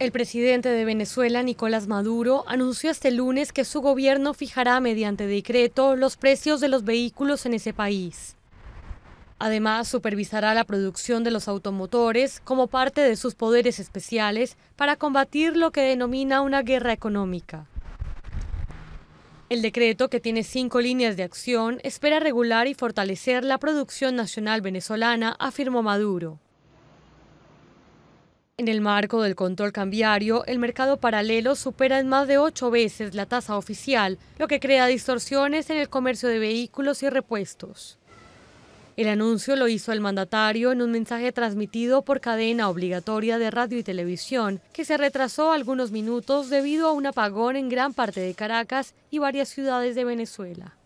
El presidente de Venezuela, Nicolás Maduro, anunció este lunes que su gobierno fijará mediante decreto los precios de los vehículos en ese país. Además, supervisará la producción de los automotores como parte de sus poderes especiales para combatir lo que denomina una guerra económica. El decreto, que tiene cinco líneas de acción, espera regular y fortalecer la producción nacional venezolana, afirmó Maduro. En el marco del control cambiario, el mercado paralelo supera en más de ocho veces la tasa oficial, lo que crea distorsiones en el comercio de vehículos y repuestos. El anuncio lo hizo el mandatario en un mensaje transmitido por cadena obligatoria de radio y televisión, que se retrasó algunos minutos debido a un apagón en gran parte de Caracas y varias ciudades de Venezuela.